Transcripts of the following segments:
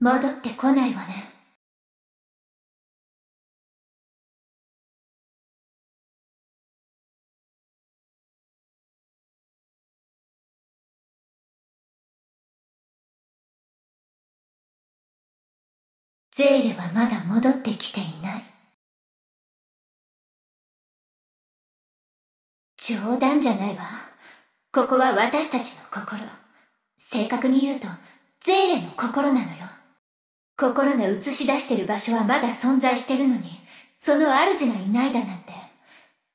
戻ってこないわね。ゼイレはまだ戻ってきていない。冗談じゃないわ。ここは私たちの心。正確に言うと、ゼイレの心なのよ。心が映し出してる場所はまだ存在してるのに、その主がいないだなんて、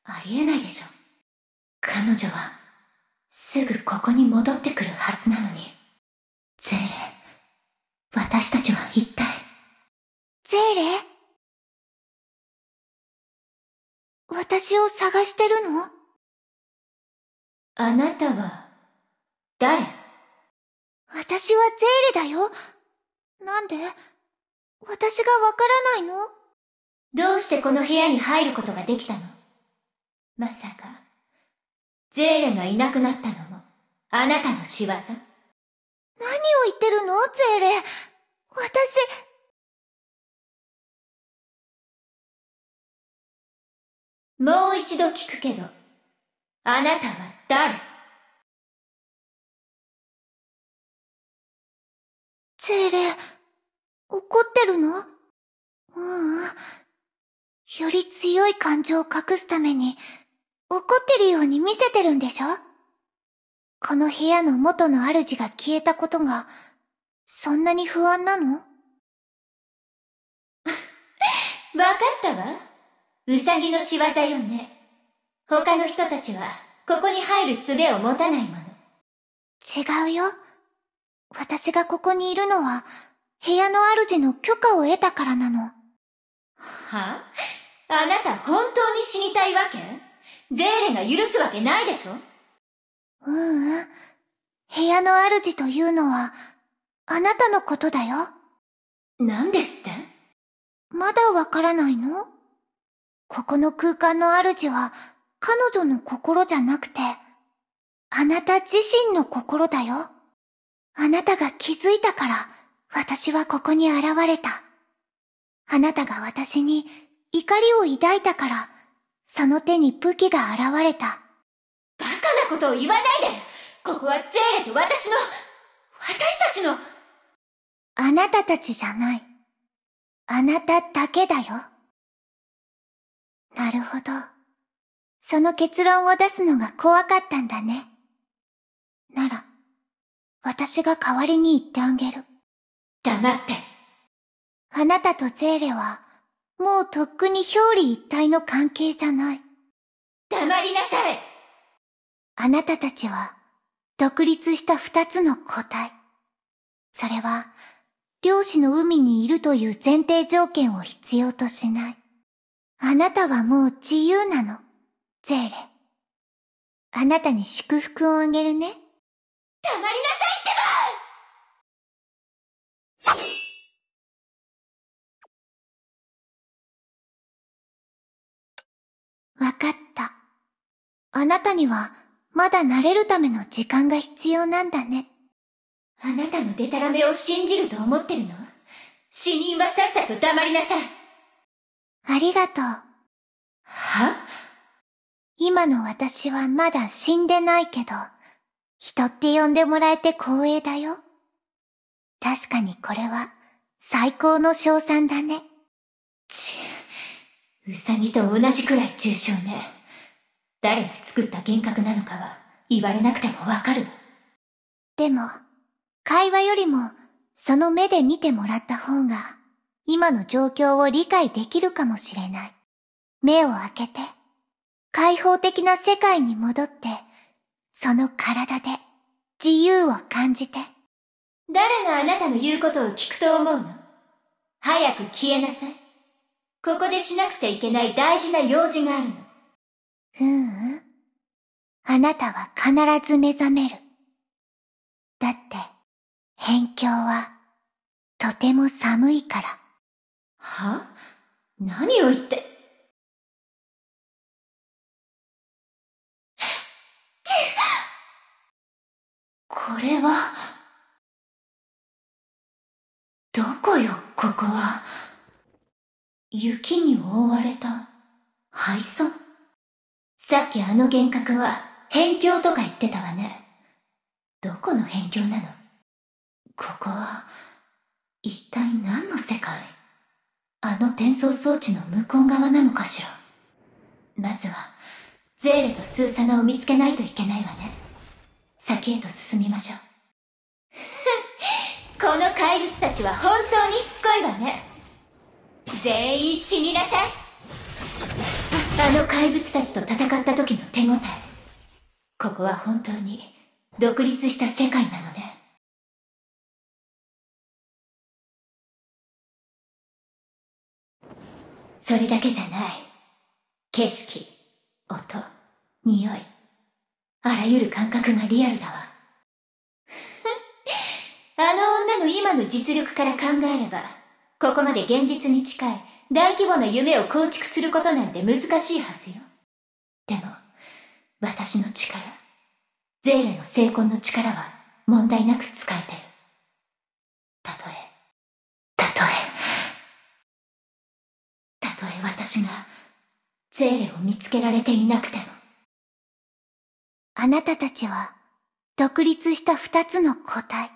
ありえないでしょ。彼女は、すぐここに戻ってくるはずなのに。ゼーレ、私たちは一体。ゼーレ私を探してるのあなたは、誰私はゼーレだよ。なんで私がわからないのどうしてこの部屋に入ることができたのまさか、ゼーレがいなくなったのも、あなたの仕業何を言ってるのゼーレ。私、もう一度聞くけど、あなたは誰ゼーレ。怒ってるのううん。より強い感情を隠すために、怒ってるように見せてるんでしょこの部屋の元の主が消えたことが、そんなに不安なの わかったわ。うさぎの仕業よね。他の人たちは、ここに入る術を持たないもの。違うよ。私がここにいるのは、部屋の主の許可を得たからなの。はあなた本当に死にたいわけゼーレが許すわけないでしょううん。部屋の主というのは、あなたのことだよ。何ですってまだわからないのここの空間の主は、彼女の心じゃなくて、あなた自身の心だよ。あなたが気づいたから、私はここに現れた。あなたが私に怒りを抱いたから、その手に武器が現れた。バカなことを言わないでここはゼーレと私の、私たちの。あなたたちじゃない。あなただけだよ。なるほど。その結論を出すのが怖かったんだね。なら、私が代わりに言ってあげる。黙って。あなたとゼーレは、もうとっくに表裏一体の関係じゃない。黙りなさいあなたたちは、独立した二つの個体。それは、漁師の海にいるという前提条件を必要としない。あなたはもう自由なの、ゼーレ。あなたに祝福をあげるね。黙りなさいってばわかった。あなたには、まだ慣れるための時間が必要なんだね。あなたのデタラメを信じると思ってるの死人はさっさと黙りなさい。ありがとう。は今の私はまだ死んでないけど、人って呼んでもらえて光栄だよ。確かにこれは最高の賞賛だね。ちウサギと同じくらい重症ね。誰が作った幻覚なのかは言われなくてもわかるでも、会話よりも、その目で見てもらった方が、今の状況を理解できるかもしれない。目を開けて、開放的な世界に戻って、その体で、自由を感じて。誰があなたの言うことを聞くと思うの早く消えなさい。ここでしなくちゃいけない大事な用事があるの。ううん。あなたは必ず目覚める。だって、辺境は、とても寒いから。は何を言って。これは、どこよ、ここは。雪に覆われた敗村さっきあの幻覚は辺境とか言ってたわね。どこの辺境なのここは、一体何の世界あの転送装置の向こう側なのかしらまずは、ゼーレとスーサナを見つけないといけないわね。先へと進みましょう。この怪物たちは本当にしつこいわね。全員死になさいあの怪物たちと戦った時の手応えここは本当に独立した世界なのねそれだけじゃない景色音匂いあらゆる感覚がリアルだわあの女の今の実力から考えればここまで現実に近い大規模な夢を構築することなんて難しいはずよ。でも、私の力、ゼーレの成婚の力は問題なく使えてる。たとえ、たとえ、たとえ私が、ゼーレを見つけられていなくても。あなたたちは、独立した二つの個体。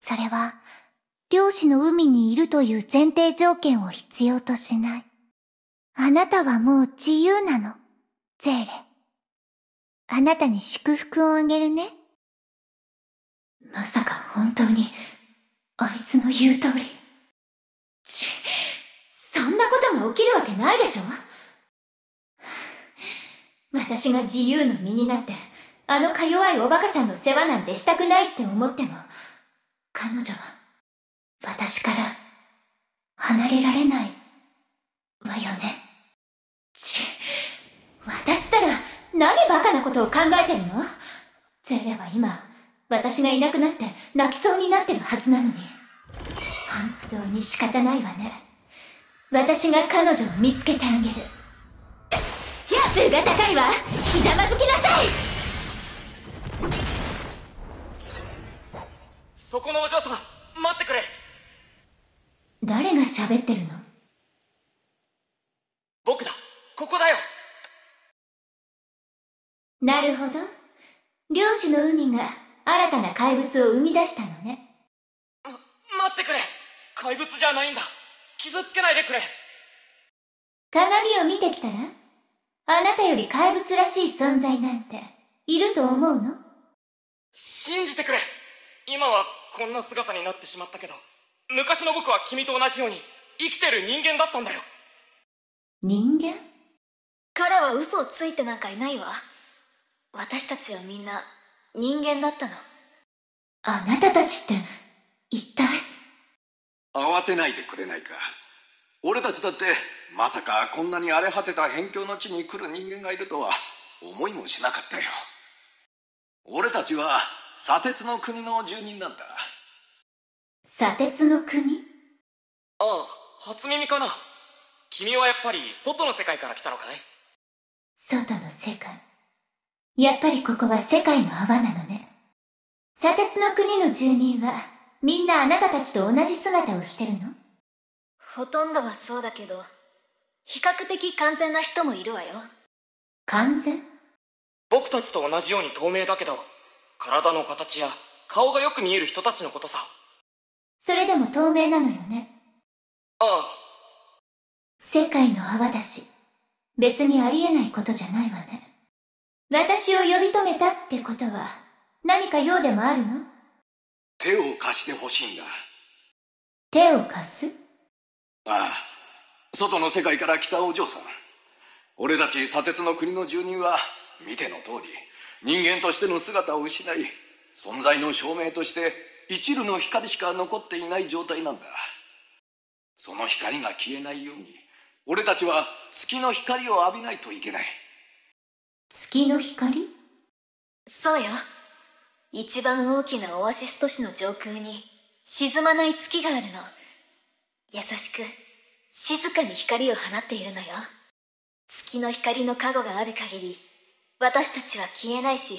それは、漁師の海にいるという前提条件を必要としない。あなたはもう自由なの、ゼーレ。あなたに祝福をあげるね。まさか本当に、あいつの言う通り。ち、そんなことが起きるわけないでしょ私が自由の身になって、あのか弱いおバカさんの世話なんてしたくないって思っても、彼女は私から離れられないわよね。ち、私ったら何バカなことを考えてるのゼレは今、私がいなくなって泣きそうになってるはずなのに。本当に仕方ないわね。私が彼女を見つけてあげる。頭が高いわひざまずきなさいそこのお嬢様待ってくれ誰が喋ってるの僕だここだよなるほど漁師の海が新たな怪物を生み出したのねま待ってくれ怪物じゃないんだ傷つけないでくれ鏡を見てきたらあなたより怪物らしい存在なんていると思うの信じてくれ今はこんな姿になってしまったけど昔の僕は君と同じように生きてる人間だったんだよ人間彼は嘘をついてなんかいないわ私たちはみんな人間だったのあなたたちって一体慌てないでくれないか俺たちだってまさかこんなに荒れ果てた辺境の地に来る人間がいるとは思いもしなかったよ俺たちは砂鉄の国の住人なんだ砂鉄の国ああ初耳かな君はやっぱり外の世界から来たのかい外の世界やっぱりここは世界の泡なのね砂鉄の国の住人はみんなあなたたちと同じ姿をしてるのほとんどはそうだけど比較的完全な人もいるわよ完全僕たちと同じように透明だけど体の形や顔がよく見える人たちのことさそれでも透明なのよね。ああ。世界の泡出し。別にありえないことじゃないわね。私を呼び止めたってことは、何か用でもあるの手を貸してほしいんだ。手を貸すああ。外の世界から来たお嬢さん。俺たち砂鉄の国の住人は、見ての通り、人間としての姿を失い、存在の証明として一縷の光しか残っていない状態なんだその光が消えないように俺たちは月の光を浴びないといけない月の光そうよ一番大きなオアシス都市の上空に沈まない月があるの優しく静かに光を放っているのよ月の光の加護がある限り私たちは消えないし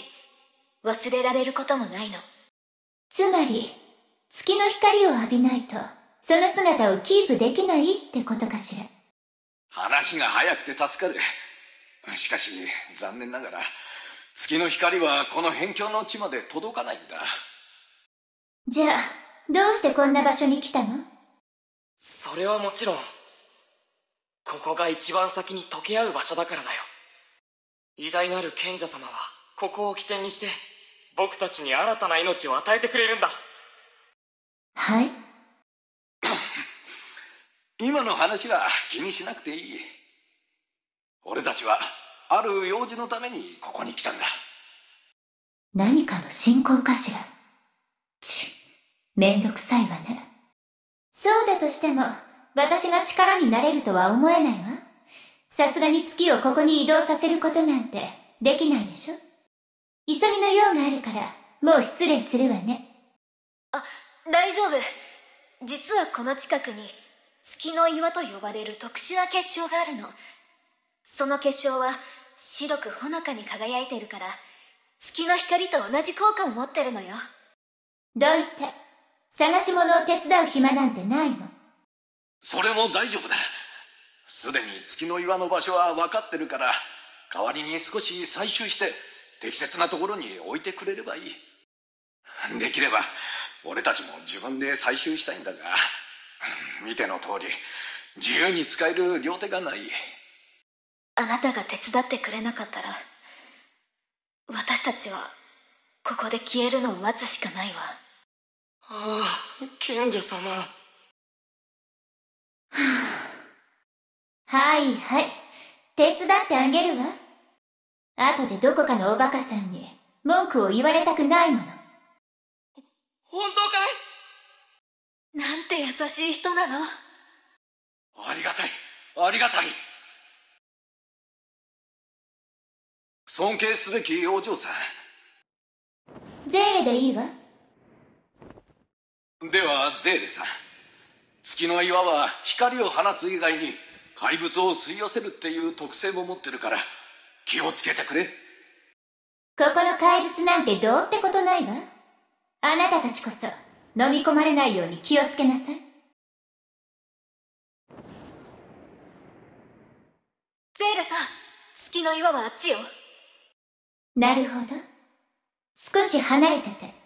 忘れられることもないのつまり、月の光を浴びないと、その姿をキープできないってことかしら。話が早くて助かる。しかし、残念ながら、月の光はこの辺境の地まで届かないんだ。じゃあ、どうしてこんな場所に来たのそれはもちろん、ここが一番先に溶け合う場所だからだよ。偉大なる賢者様は、ここを起点にして、僕たちに新たな命を与えてくれるんだはい 今の話は気にしなくていい俺たちはある用事のためにここに来たんだ何かの進行かしらちめんどくさいわねそうだとしても私が力になれるとは思えないわさすがに月をここに移動させることなんてできないでしょ急ぎの用があるから、もう失礼するわね。あ、大丈夫。実はこの近くに、月の岩と呼ばれる特殊な結晶があるの。その結晶は、白くほのかに輝いてるから、月の光と同じ効果を持ってるのよ。どいて。探し物を手伝う暇なんてないの。それも大丈夫だ。すでに月の岩の場所は分かってるから、代わりに少し採集して、適切なところに置いてくれればいいできれば俺たちも自分で採集したいんだが見ての通り自由に使える両手がないあなたが手伝ってくれなかったら私たちはここで消えるのを待つしかないわああ賢者様 はいはい手伝ってあげるわ後でどこかのおバカさんに文句を言われたくないもの。本当かいなんて優しい人なのありがたい、ありがたい。尊敬すべきお嬢さん。ゼーレでいいわ。では、ゼーレさん。月の岩は光を放つ以外に怪物を吸い寄せるっていう特性も持ってるから、気をつけてくれここの怪物なんてどうってことないわあなたたちこそ飲み込まれないように気をつけなさいゼーさん月の岩はあっちよなるほど少し離れてて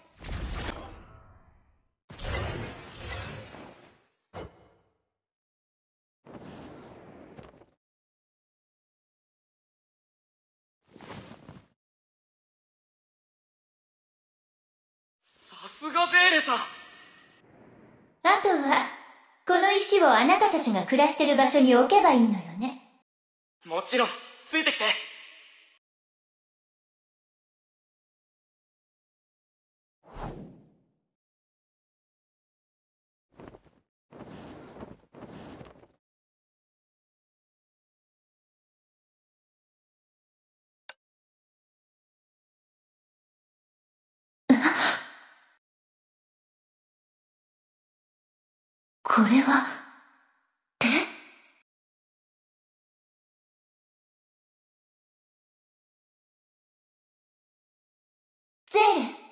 すがゼーレさあとはこの石をあなたたちが暮らしてる場所に置けばいいのよねもちろんついてきてこれは手ゼーレ